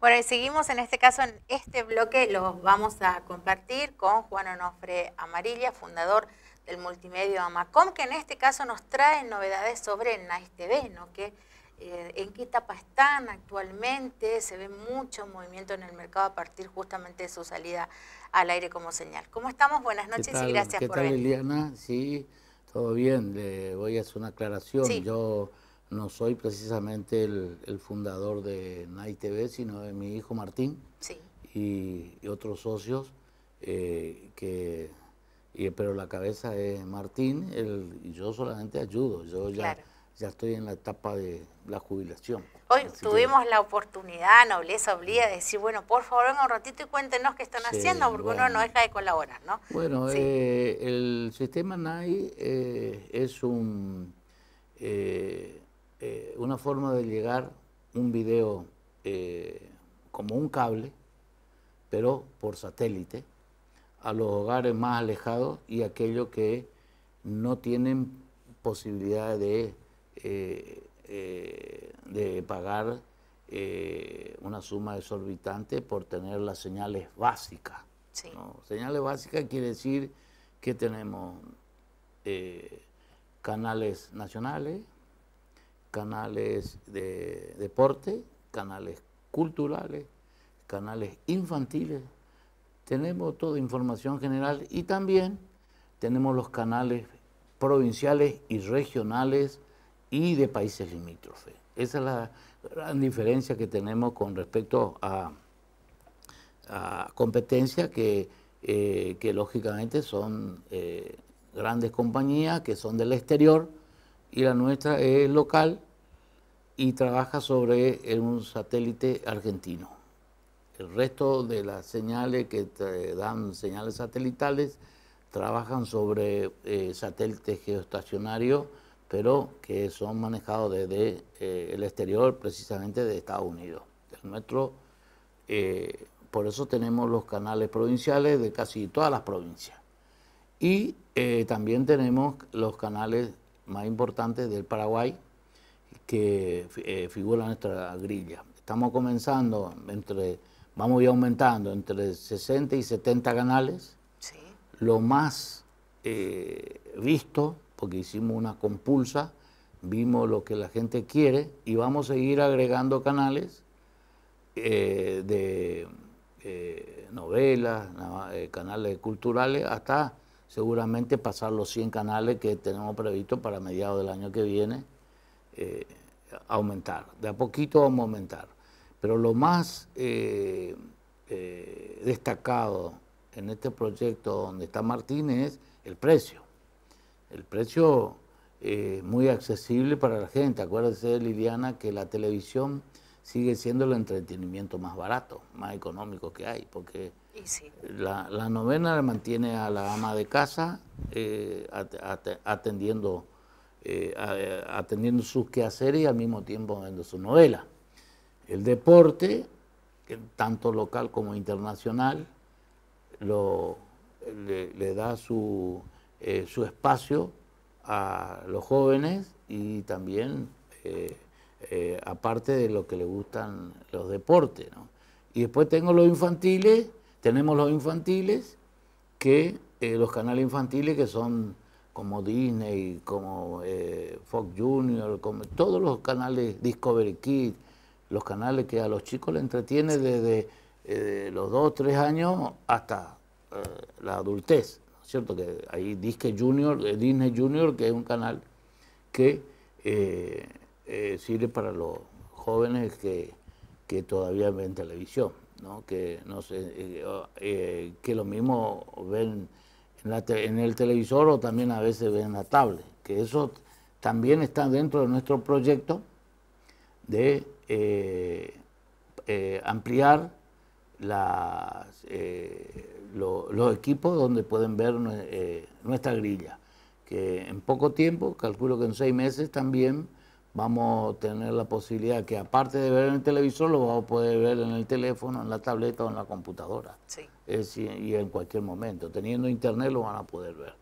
Bueno, y seguimos en este caso, en este bloque los vamos a compartir con Juan Onofre Amarilla, fundador del multimedio Amacom, que en este caso nos trae novedades sobre Nice TV, ¿no? Que, eh, ¿En qué etapa están actualmente? Se ve mucho movimiento en el mercado a partir justamente de su salida al aire como señal. ¿Cómo estamos? Buenas noches y gracias por por tal, venir. Liliana? Sí, todo bien. Le voy a hacer una aclaración. Yo no soy precisamente el, fundador de Night TV, sino de mi hijo Martín sí. y, otros socios, eh, que, pero la cabeza es Martín, y yo solamente ayudo, yo ya, ya estoy en la etapa de la jubilación. Hoy tuvimos la oportunidad, nobleza obliga, de decir, bueno, por favor, venga un ratito y cuéntenos qué están haciendo, porque uno no deja de colaborar, ¿no? Bueno, eh, el sistema NAI eh, es un... Eh, una forma de llegar un video eh, como un cable, pero por satélite, a los hogares más alejados y aquellos que no tienen posibilidad de, eh, de pagar una suma exorbitante por tener las señales básicas. Señales básicas quiere decir que tenemos canales nacionales, canales de deporte, canales culturales, canales infantiles. Tenemos toda información general y también tenemos los canales provinciales y regionales y de países limítrofes. Esa es la gran diferencia que tenemos con respecto a, competencias eh, que, lógicamente son eh, grandes compañías que son del exterior y la nuestra es local y trabaja sobre un satélite argentino. El resto de las señales que dan señales satelitales trabajan sobre eh, satélites geoestacionarios, pero que son manejados desde eh, el exterior, precisamente de Estados Unidos. nuestro, eh, por eso tenemos los canales provinciales de casi todas las provincias. Y también tenemos los canales más importantes del Paraguay, que eh, figura nuestra grilla. Estamos comenzando entre, vamos a ir aumentando entre 60 y 70 canales. Lo más eh, visto, porque hicimos una compulsa, vimos lo que la gente quiere y vamos a seguir agregando canales eh, de novelas, canales culturales, hasta seguramente pasar los 100 canales que tenemos previsto para mediados del año que viene. Eh, aumentar, de a poquito vamos a aumentar. Pero lo más eh, eh, destacado en este proyecto donde está Martínez es el precio. El precio es muy accesible para la gente. Acuérdese, Liliana, que la televisión sigue siendo el entretenimiento más barato, más económico que hay, porque la, novena mantiene a la ama de casa atendiendo eh, atendiendo sus quehaceres y al mismo tiempo viendo su novela. El deporte, tanto local como internacional, lo, le, da eh, su, espacio a los jóvenes y también, eh, aparte de lo que le gustan los deportes. Y después tengo los infantiles, tenemos los infantiles, que los canales infantiles que son como Disney, como eh, Fox Junior, como todos los canales Discovery Kids, los canales que a los chicos les entretiene desde eh, los dos tres años hasta eh, la adultez. cierto? Que hay Disque Junior, Disney Junior, que es un canal que sirve para los jóvenes que, que todavía ven televisión, ¿no? que, no sé, que lo mismo ven en el televisor o también a veces ven la tablet, que eso también está dentro de nuestro proyecto de eh, eh, ampliar eh, los equipos donde pueden ver nuestra grilla, que en poco tiempo, calculo que en seis meses también vamos a tener la posibilidad que aparte de ver en el televisor, lo vamos a poder ver en el teléfono, en la tableta o en la computadora. Sí. y en cualquier momento. Teniendo internet lo van a poder ver.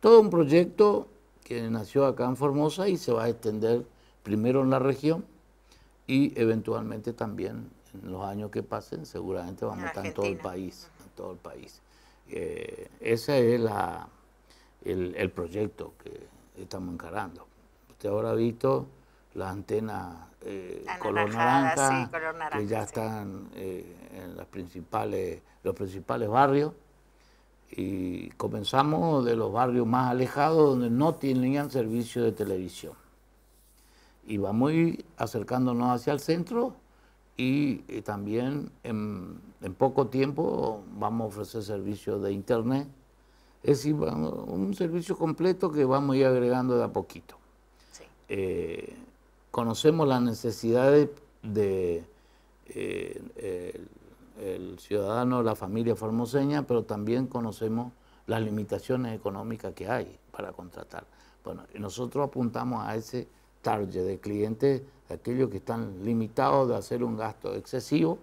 Todo un proyecto que nació acá en Formosa y se va a extender primero en la región y eventualmente también en los años que pasen seguramente vamos a estar en todo el país. todo el país. Eh, ese es la, el, proyecto que estamos encarando. Usted ahora ha visto las antenas eh, color, naranja, que ya están eh, en las principales, los principales barrios. Y comenzamos de los barrios más alejados donde no tenían servicio de televisión. Y vamos a ir acercándonos hacia el centro y, eh, también en, poco tiempo vamos a ofrecer servicio de internet. Es decir, un servicio completo que vamos a ir agregando de a poquito. Sí conocemos las necesidades de eh, el, ciudadano, la familia formoseña, pero también conocemos las limitaciones económicas que hay para contratar. Bueno, nosotros apuntamos a ese target de clientes, aquellos que están limitados de hacer un gasto excesivo,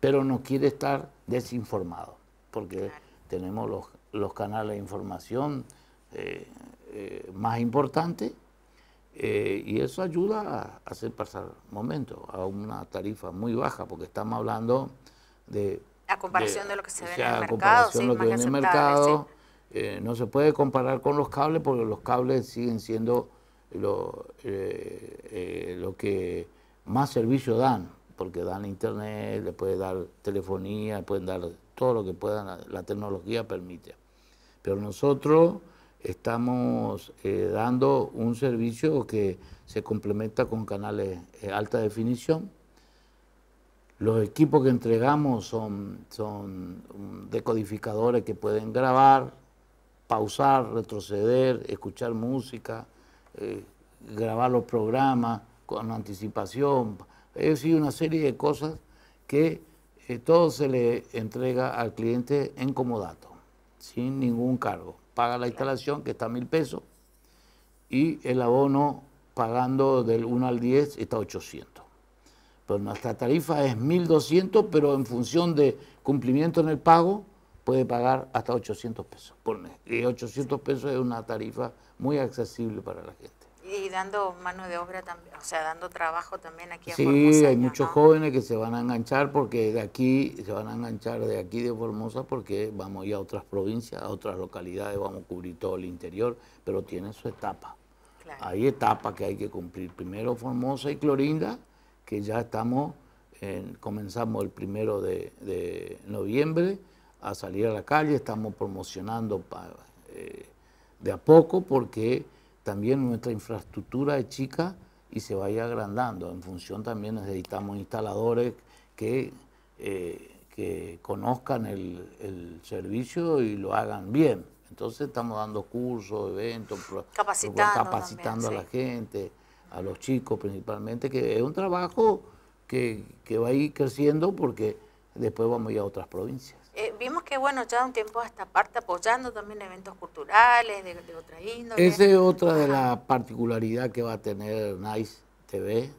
pero no quiere estar desinformado, porque tenemos los, canales de información eh, eh, más importantes eh, y eso ayuda a hacer pasar momentos a una tarifa muy baja, porque estamos hablando de... A comparación de, lo que se ve en el mercado. lo que en el mercado eh, no se puede comparar con los cables, porque los cables siguen siendo lo, eh, lo que más servicio dan, porque dan internet, le puede dar telefonía, pueden dar todo lo que puedan, la tecnología permite. Pero nosotros estamos eh, dando un servicio que se complementa con canales de eh, alta definición. Los equipos que entregamos son, mm, decodificadores que pueden grabar, pausar, retroceder, escuchar música, eh, grabar los programas con anticipación. Es decir, una serie de cosas que todo se le entrega al cliente en comodato, sin ningún cargo paga la instalación, que está a mil pesos, y el abono pagando del 1 al 10 está a 800. Pero nuestra tarifa es 1200, pero en función de cumplimiento en el pago, puede pagar hasta 800 pesos por Y 800 pesos es una tarifa muy accesible para la gente y dando mano de obra también, o sea, dando trabajo también aquí a Sí, hay muchos jóvenes que se van a enganchar porque de aquí, se van a enganchar de aquí de Formosa porque vamos a ir a otras provincias, a otras localidades, vamos a cubrir todo el interior, pero tiene su etapa. Hay etapas que hay que cumplir. Primero Formosa y Clorinda, que ya estamos, comenzamos el primero de, noviembre a salir a la calle, estamos promocionando eh, de a poco porque también nuestra infraestructura es chica y se vaya agrandando. En función también necesitamos instaladores que, eh, que conozcan el, servicio y lo hagan bien. Entonces estamos dando cursos, eventos, capacitando, a la gente, a los chicos principalmente, que es un trabajo que, que va a ir creciendo porque después vamos a ir a otras provincias vimos que, bueno, ya un tiempo hasta parte apoyando también eventos culturales de, otra índole. Esa es otra de la particularidad que va a tener NICE TV,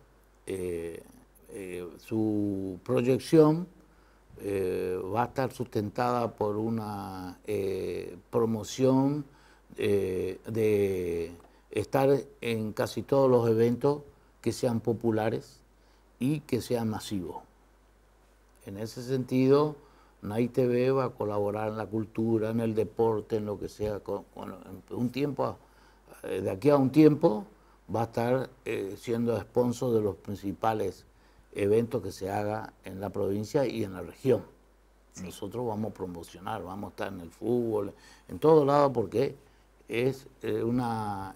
eh, eh, su proyección eh, va a estar sustentada por una promoción de estar en casi todos los eventos que sean populares y que sean masivos. En ese sentido, Naite va a colaborar en la cultura, en el deporte, en lo que sea. Con, un tiempo, eh, de aquí a un tiempo, va a estar eh, siendo sponsor de los principales eventos que se haga en la provincia y en la región. Nosotros vamos a promocionar, vamos a estar en el fútbol, en todo lado, porque es eh, una,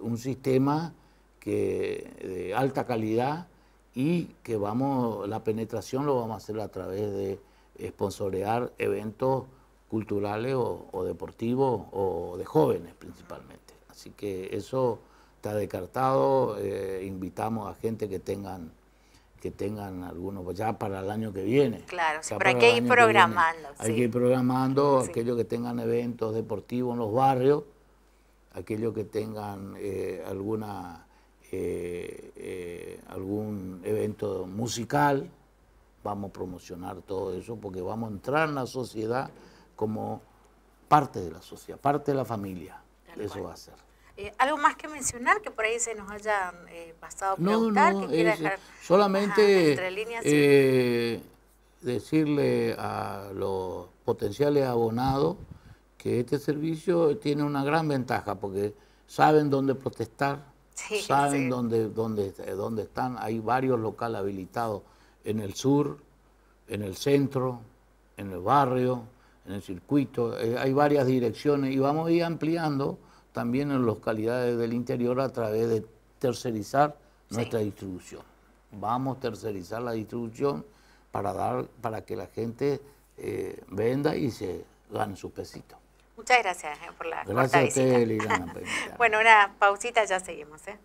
un sistema que, de alta calidad y que vamos, la penetración lo vamos a hacer a través de ...esponsorear eventos culturales o, deportivos o de jóvenes principalmente. Así que eso está descartado, eh, invitamos a gente que tengan que tengan algunos ya para el año que viene. Claro, para hay que ir programando. Hay que ir programando aquellos que tengan eventos deportivos en los barrios, aquellos que tengan eh, alguna eh, algún evento musical vamos a promocionar todo eso porque vamos a entrar en la sociedad como parte de la sociedad, parte de la familia. eso va a ser. Eh, ¿Algo más que mencionar que por ahí se nos haya eh, pasado a preguntar? No, que quiera dejar, solamente eh, decirle a los potenciales abonados que este servicio tiene una gran ventaja porque saben dónde protestar, saben Dónde, dónde, dónde están, hay varios locales habilitados en el sur, en el centro, en el barrio, en el circuito. Eh, hay varias direcciones y vamos a ir ampliando también en localidades del interior a través de tercerizar nuestra distribución. Vamos a tercerizar la distribución para, dar, para que la gente eh, venda y se gane su pesito. Muchas gracias eh, por la gracias a bueno, una pausita, ya seguimos. ¿eh?